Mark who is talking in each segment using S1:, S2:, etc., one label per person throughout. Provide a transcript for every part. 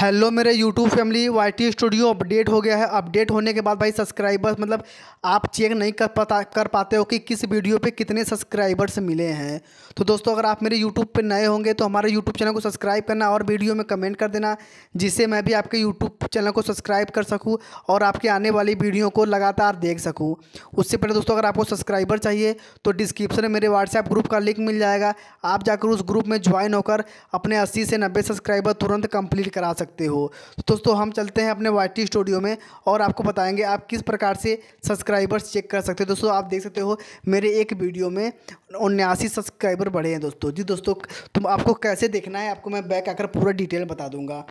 S1: hello मेरे YouTube family YT studio update अपडेट हो गया है अपडेट होने के बाद भाई सब्सक्राइबर्स मतलब आप चेक नहीं कर पता कर पाते हो कि किस वीडियो पे कितने सब्सक्राइबर्स मिले हैं तो दोस्तों अगर आप मेरे यूट्यूब पे नए होंगे तो हमारे यूट्यूब चैनल को सब्सक्राइब करना और वीडियो में कमेंट कर देना जिससे मैं भी आपके यूट्यूब चैनल को सब्सक्राइब कर सकूँ और आपके आने वाली वीडियो को लगातार देख सकूँ उससे पहले दोस्तों अगर आपको सब्सक्राइबर चाहिए तो डिस्क्रिप्शन में मेरे व्हाट्सएप ग्रुप का लिंक मिल जाएगा आप जाकर उस ग्रुप में ज्वाइन होकर अपने अस्सी से नब्बे सब्सक्राइबर तुरंत कंप्लीट करा सकते सकते हो तो दोस्तों हम चलते हैं अपने वाई स्टूडियो में और आपको बताएंगे आप किस प्रकार से सब्सक्राइबर्स चेक कर सकते हो दोस्तों आप देख सकते हो मेरे एक वीडियो में उन्यासी सब्सक्राइबर बढ़े हैं दोस्तों जी दोस्तों तुम आपको कैसे देखना है आपको मैं बैक आकर पूरा डिटेल बता दूंगा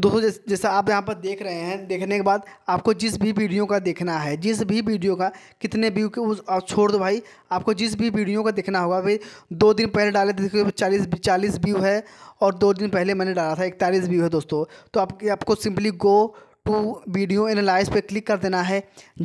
S1: दोस्तों जैसा आप यहाँ पर देख रहे हैं देखने के बाद आपको जिस भी वीडियो का देखना है जिस भी वीडियो का कितने व्यू के उस छोड़ दो भाई आपको जिस भी वीडियो का देखना होगा भाई दो दिन पहले डाले थे देखिए चालीस चालीस व्यू है और दो दिन पहले मैंने डाला था इकतालीस व्यू है दोस्तों तो आप, आपको simply go to video analyze पे क्लिक कर देना है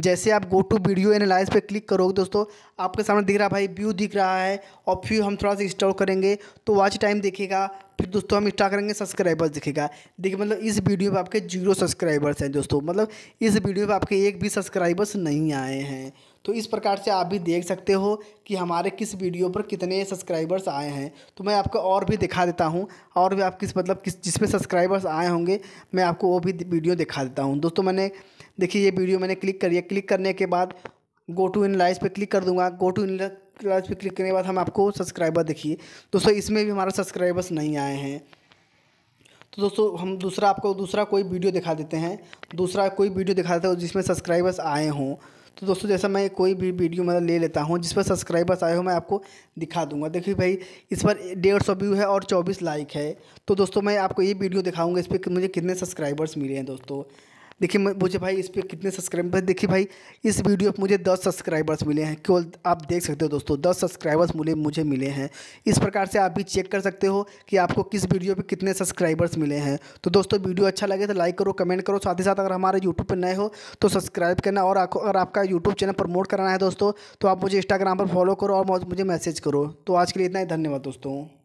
S1: जैसे आप गो टू वीडियो एनालाइज पे क्लिक करोगे दोस्तों आपके सामने दिख रहा भाई व्यू दिख रहा है और फिर हम थोड़ा सा इंस्टॉल करेंगे तो वॉच टाइम देखेगा फिर दोस्तों हम स्टार्ट करेंगे सब्सक्राइबर्स दिखेगा देखिए मतलब इस वीडियो में आपके जीरो सब्सक्राइबर्स हैं दोस्तों मतलब इस वीडियो में आपके एक भी सब्सक्राइबर्स नहीं आए हैं तो इस प्रकार से आप भी देख सकते हो कि हमारे किस वीडियो पर कितने सब्सक्राइबर्स आए हैं तो मैं आपको और भी दिखा देता हूँ और भी आप किस मतलब किस जिस पे सब्सक्राइबर्स आए होंगे मैं आपको वो भी वीडियो दिखा देता हूँ दोस्तों मैंने देखिए ये वीडियो मैंने क्लिक करिए क्लिक करने के बाद गो टू इन लाइज पर क्लिक कर दूंगा गो टू इन लाइज पर क्लिक करने के बाद हम आपको सब्सक्राइबर देखिए दोस्तों इसमें भी हमारा सब्सक्राइबर्स नहीं आए हैं तो दोस्तों हम दूसरा आपको दूसरा कोई वीडियो दिखा देते हैं दूसरा कोई वीडियो दिखा देते हैं जिसमें सब्सक्राइबर्स आए हों तो दोस्तों जैसा मैं कोई भी वीडियो मतलब ले लेता हूँ जिस पर सब्सक्राइबर्स आए हो मैं आपको दिखा दूंगा देखिए भाई इस पर डेढ़ सौ व्यू है और चौबीस लाइक है तो दोस्तों मैं आपको ये वीडियो दिखाऊंगा इस पर मुझे कितने सब्सक्राइबर्स मिले हैं दोस्तों देखिए मुझे भाई इस पर कितने सब्सक्राइबर देखिए भाई इस वीडियो पर मुझे दस सब्सक्राइबर्स मिले हैं केवल आप देख सकते हो दोस्तों दस सब्सक्राइबर्स मुझे मुझे मिले हैं इस प्रकार से आप भी चेक कर सकते हो कि आपको किस वीडियो पर कितने सब्सक्राइबर्स मिले हैं तो दोस्तों वीडियो अच्छा लगे तो लाइक करो कमेंट करो साथ ही साथ अगर हमारे यूट्यूब पर नए हो तो सब्सक्राइब करना और अगर आपका यूट्यूब चैनल प्रमोट करना है दोस्तों तो आप मुझे इंस्टाग्राम पर फॉलो करो और मुझे मैसेज करो तो आज के लिए इतना ही धन्यवाद दोस्तों